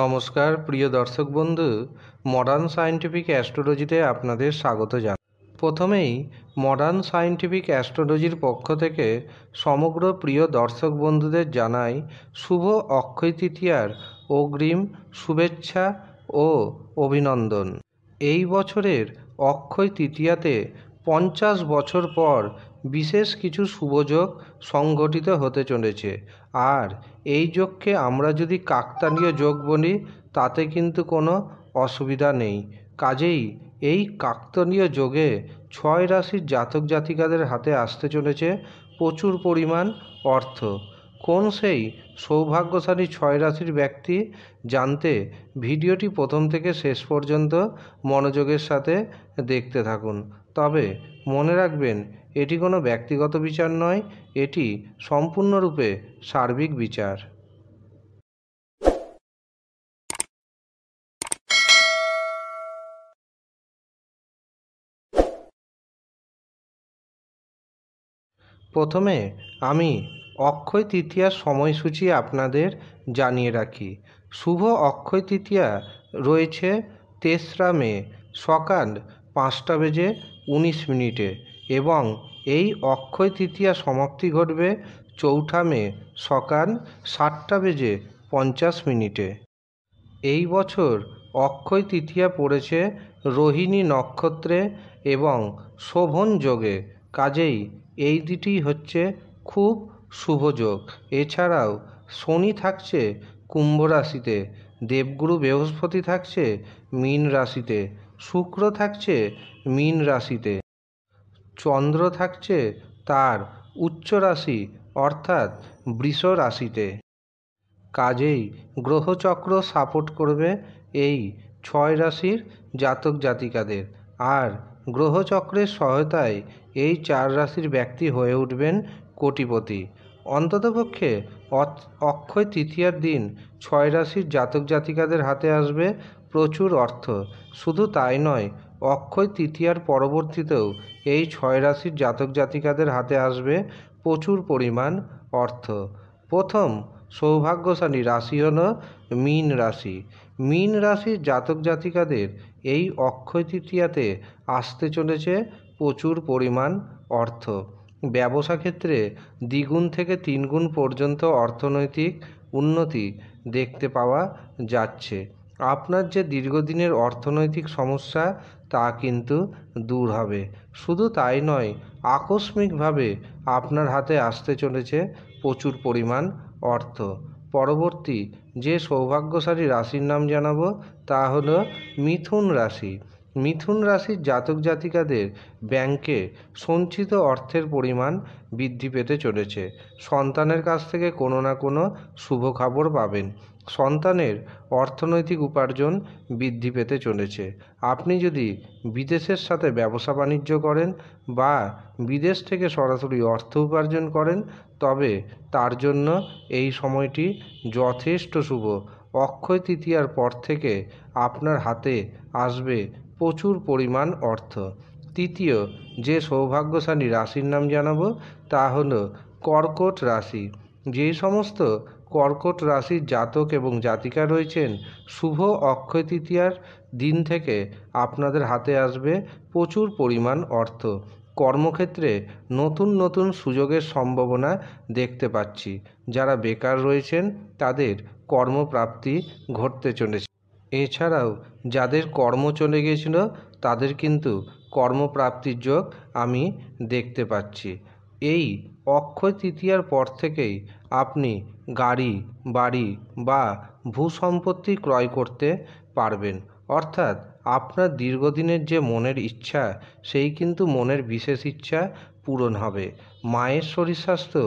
নমস্কার প্রিয় দর্শক বন্ধু মডার্ন সায়েন্টিফিক অ্যাস্ট্রোলজিতে আপনাদের স্বাগত জানাই প্রথমেই মডার্ন সায়েন্টিফিক অ্যাস্ট্রোলজির পক্ষ থেকে সমগ্র প্রিয় দর্শক বন্ধুদের জানাই শুভ অক্ষয় তৃতীয়ার অগ্রিম শুভেচ্ছা ও অভিনন্দন এই বছরের অক্ষয় তৃতীয়াতে পঞ্চাশ বছর পর বিশেষ কিছু শুভযোগ সংঘটিত হতে চলেছে আর এই যোগকে আমরা যদি কাকতালীয় যোগ বলি তাতে কিন্তু কোনো অসুবিধা নেই কাজেই এই কাকতনীয় যোগে ছয় রাশির জাতক জাতিকাদের হাতে আসতে চলেছে প্রচুর পরিমাণ অর্থ কোন সেই সৌভাগ্যশালী ছয় রাশির ব্যক্তি জানতে ভিডিওটি প্রথম থেকে শেষ পর্যন্ত মনোযোগের সাথে দেখতে থাকুন তবে মনে রাখবেন এটি কোনো ব্যক্তিগত বিচার নয় এটি সম্পূর্ণরূপে সার্বিক বিচার প্রথমে আমি অক্ষয় তৃতীয়ার সময়সূচি আপনাদের জানিয়ে রাখি শুভ অক্ষয় তৃতীয়া রয়েছে তেসরা মে সকাল পাঁচটা বেজে উনিশ মিনিটে এবং এই অক্ষয় তৃতীয়ার সমাপ্তি ঘটবে চৌঠা মে সকাল সাতটা বেজে পঞ্চাশ মিনিটে এই বছর অক্ষয় তৃতীয়া পড়েছে রোহিণী নক্ষত্রে এবং শোভন যোগে কাজেই এই দুটি হচ্ছে খুব শুভ যোগ এছাড়াও শনি থাকছে কুম্ভ রাশিতে দেবগুরু বৃহস্পতি থাকছে মীন রাশিতে শুক্র থাকছে মীন রাশিতে চন্দ্র থাকছে তার উচ্চ রাশি অর্থাৎ বৃষ রাশিতে কাজেই গ্রহচক্র সাপোর্ট করবে এই ছয় রাশির জাতক জাতিকাদের আর গ্রহচক্রের সহায়তায় এই চার রাশির ব্যক্তি হয়ে উঠবেন কোটিপতি অন্ততপক্ষে অক্ষয় তৃতীয়ার দিন ছয় রাশির জাতক জাতিকাদের হাতে আসবে প্রচুর অর্থ শুধু তাই নয় অক্ষয় তৃতীয়ার পরবর্তীতেও এই ছয় রাশির জাতক জাতিকাদের হাতে আসবে প্রচুর পরিমাণ অর্থ প্রথম সৌভাগ্যশালী রাশি হল মীন রাশি মীন রাশির জাতক জাতিকাদের এই অক্ষয় তৃতীয়াতে আসতে চলেছে প্রচুর পরিমাণ অর্থ ব্যবসা ক্ষেত্রে দ্বিগুণ থেকে তিনগুণ পর্যন্ত অর্থনৈতিক উন্নতি দেখতে পাওয়া যাচ্ছে আপনার যে দীর্ঘদিনের অর্থনৈতিক সমস্যা তা কিন্তু দূর হবে শুধু তাই নয় আকস্মিকভাবে আপনার হাতে আসতে চলেছে প্রচুর পরিমাণ অর্থ পরবর্তী যে সৌভাগ্যশালী রাশির নাম জানাবো তা হলো মিথুন রাশি মিথুন রাশির জাতক জাতিকাদের ব্যাংকে সঞ্চিত অর্থের পরিমাণ বৃদ্ধি পেতে চলেছে সন্তানের কাছ থেকে কোনো না কোনো শুভ খবর পাবেন সন্তানের অর্থনৈতিক উপার্জন বৃদ্ধি পেতে চলেছে আপনি যদি বিদেশের সাথে ব্যবসা বাণিজ্য করেন বা বিদেশ থেকে সরাসরি অর্থ উপার্জন করেন তবে তার জন্য এই সময়টি যথেষ্ট শুভ অক্ষয় তৃতীয়ার পর থেকে আপনার হাতে আসবে প্রচুর পরিমাণ অর্থ তৃতীয় যে সৌভাগ্যশালী রাশির নাম জানাব তা হল কর্কট রাশি যে সমস্ত কর্কট রাশির জাতক এবং জাতিকা রয়েছেন শুভ অক্ষয় তৃতীয়ার দিন থেকে আপনাদের হাতে আসবে প্রচুর পরিমাণ অর্থ কর্মক্ষেত্রে নতুন নতুন সুযোগের সম্ভাবনা দেখতে পাচ্ছি যারা বেকার রয়েছেন তাদের কর্মপ্রাপ্তি ঘটতে চলেছে এছাড়াও যাদের কর্ম চলে গিয়েছিল তাদের কিন্তু কর্মপ্রাপ্তির যোগ আমি দেখতে পাচ্ছি এই অক্ষয় তৃতীয়ার পর থেকেই আপনি গাড়ি বাড়ি বা ভূসম্পত্তি ক্রয় করতে পারবেন অর্থাৎ আপনার দীর্ঘদিনের যে মনের ইচ্ছা সেই কিন্তু মনের বিশেষ ইচ্ছা পূরণ হবে মায়ের শরীর স্বাস্থ্য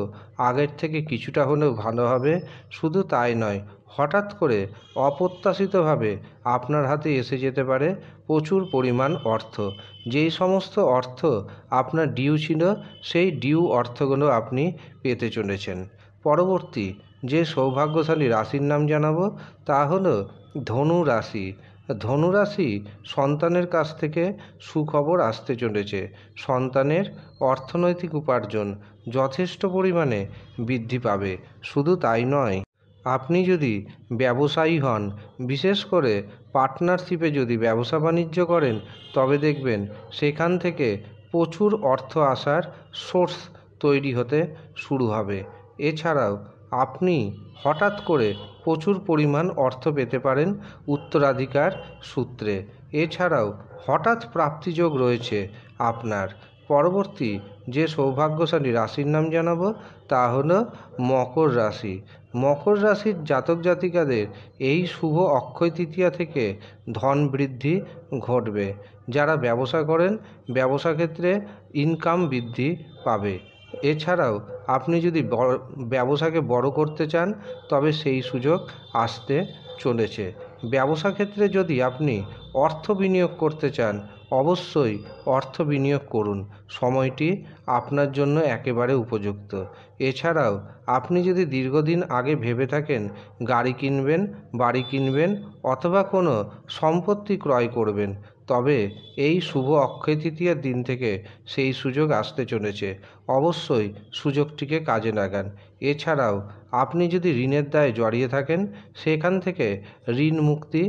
আগের থেকে কিছুটা হলেও ভালো হবে শুধু তাই নয় হঠাৎ করে অপ্রত্যাশিতভাবে আপনার হাতে এসে যেতে পারে প্রচুর পরিমাণ অর্থ যেই সমস্ত অর্থ আপনার ডিউ ছিল সেই ডিউ অর্থগুলো আপনি পেতে চলেছেন পরবর্তী যে সৌভাগ্যশালী রাশির নাম জানাবো তা হলো ধনু রাশি ধনুরাশি সন্তানের কাছ থেকে সুখবর আসতে চলেছে সন্তানের অর্থনৈতিক উপার্জন যথেষ্ট পরিমাণে বৃদ্ধি পাবে শুধু তাই নয় আপনি যদি ব্যবসায়ী হন বিশেষ করে পার্টনারশিপে যদি ব্যবসা বাণিজ্য করেন তবে দেখবেন সেখান থেকে প্রচুর অর্থ আসার সোর্স তৈরি হতে শুরু হবে এছাড়াও আপনি হঠাৎ করে প্রচুর পরিমাণ অর্থ পেতে পারেন উত্তরাধিকার সূত্রে এছাড়াও হঠাৎ প্রাপ্তিযোগ রয়েছে আপনার পরবর্তী যে সৌভাগ্যশালী রাশির নাম জানাবো তা হল মকর রাশি মকর রাশির জাতক জাতিকাদের এই শুভ অক্ষয় তৃতীয়া থেকে ধন বৃদ্ধি ঘটবে যারা ব্যবসা করেন ব্যবসা ক্ষেত্রে ইনকাম বৃদ্ধি পাবে এছাড়াও আপনি যদি ব্যবসাকে বড় করতে চান তবে সেই সুযোগ আসতে চলেছে ব্যবসা ক্ষেত্রে যদি আপনি অর্থ বিনিয়োগ করতে চান অবশ্যই অর্থ বিনিয়োগ করুন সময়টি আপনার জন্য একেবারে উপযুক্ত এছাড়াও আপনি যদি দীর্ঘদিন আগে ভেবে থাকেন গাড়ি কিনবেন বাড়ি কিনবেন অথবা কোনো সম্পত্তি ক্রয় করবেন তবে এই শুভ অক্ষয় তৃতীয়ার দিন থেকে সেই সুযোগ আসতে চলেছে অবশ্যই সুযোগটিকে কাজে লাগান এছাড়াও আপনি যদি ঋণের দায়ে জড়িয়ে থাকেন সেখান থেকে ঋণ মুক্তি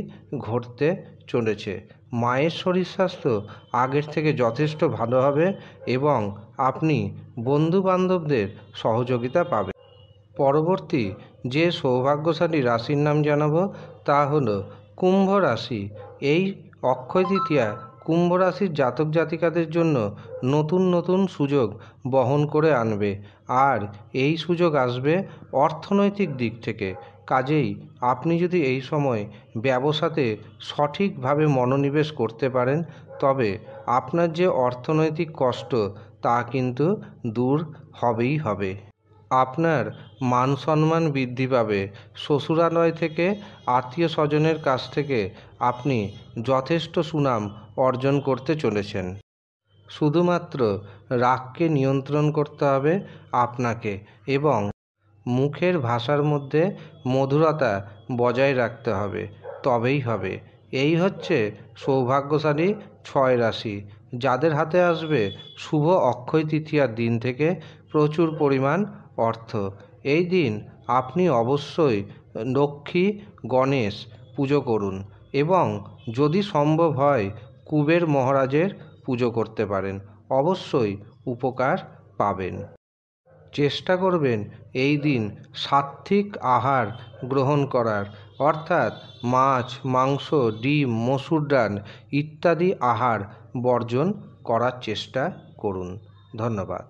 ঘটতে চলেছে মায়ের শরীর স্বাস্থ্য আগের থেকে যথেষ্ট ভালো হবে এবং আপনি বন্ধু বান্ধবদের সহযোগিতা পাবেন পরবর্তী যে সৌভাগ্যশালী রাশির নাম জানাবো তা হলো কুম্ভ রাশি এই অক্ষয় তৃতীয়া কুম্ভ রাশির জাতক জাতিকাদের জন্য নতুন নতুন সুযোগ বহন করে আনবে আর এই সুযোগ আসবে অর্থনৈতিক দিক থেকে কাজেই আপনি যদি এই সময় ব্যবসাতে সঠিকভাবে মনোনিবেশ করতে পারেন তবে আপনার যে অর্থনৈতিক কষ্ট তা কিন্তু দূর হবেই হবে আপনার মান সম্মান বৃদ্ধি পাবে শ্বশুরালয় থেকে আত্মীয় স্বজনের কাছ থেকে আপনি যথেষ্ট সুনাম অর্জন করতে চলেছেন শুধুমাত্র রাগকে নিয়ন্ত্রণ করতে হবে আপনাকে এবং মুখের ভাষার মধ্যে মধুরতা বজায় রাখতে হবে তবেই হবে এই হচ্ছে সৌভাগ্যশালী ছয় রাশি যাদের হাতে আসবে শুভ অক্ষয় তৃতীয়ার দিন থেকে প্রচুর পরিমাণ অর্থ এই দিন আপনি অবশ্যই লক্ষ্মী গণেশ পুজো করুন এবং যদি সম্ভব হয় কুবের মহারাজের পুজো করতে পারেন অবশ্যই উপকার পাবেন চেষ্টা করবেন এই দিন সাত্ত্বিক আহার গ্রহণ করার অর্থাৎ মাছ মাংস ডিম মসুর ডাল ইত্যাদি আহার বর্জন করার চেষ্টা করুন ধন্যবাদ